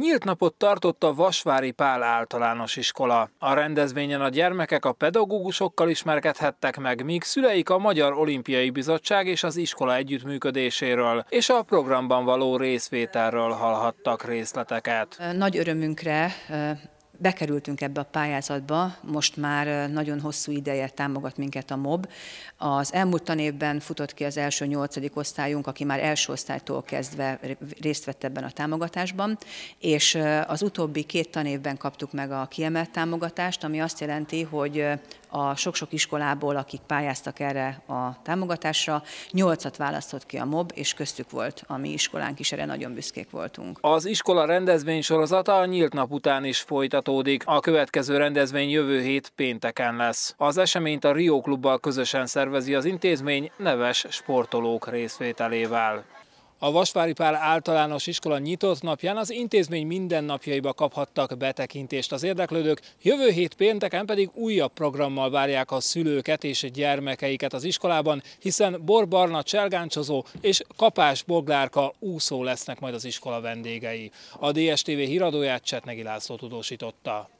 Nyílt napot tartott a Vasvári Pál általános iskola. A rendezvényen a gyermekek a pedagógusokkal ismerkedhettek meg, míg szüleik a Magyar Olimpiai Bizottság és az iskola együttműködéséről és a programban való részvételről hallhattak részleteket. Nagy örömünkre bekerültünk ebbe a pályázatba, most már nagyon hosszú ideje támogat minket a MOB. Az elmúlt tanévben futott ki az első nyolcadik osztályunk, aki már első osztálytól kezdve részt vett ebben a támogatásban, és az utóbbi két tanévben kaptuk meg a kiemelt támogatást, ami azt jelenti, hogy a sok-sok iskolából, akik pályáztak erre a támogatásra, nyolcat választott ki a MOB, és köztük volt a mi iskolánk is, erre nagyon büszkék voltunk. Az iskola rendezvény a nyílt nap után is folytatódott folytatódik. A következő rendezvény jövő hét pénteken lesz. Az eseményt a Rio Klubbal közösen szervezi az intézmény neves sportolók részvételével. A Vasvári Pál általános iskola nyitott napján az intézmény minden napjaiba kaphattak betekintést az érdeklődők, jövő hét pénteken pedig újabb programmal várják a szülőket és gyermekeiket az iskolában, hiszen borbarna cselgáncsozó és kapás boglárka úszó lesznek majd az iskola vendégei. A DSTV híradóját Csetnegi László tudósította.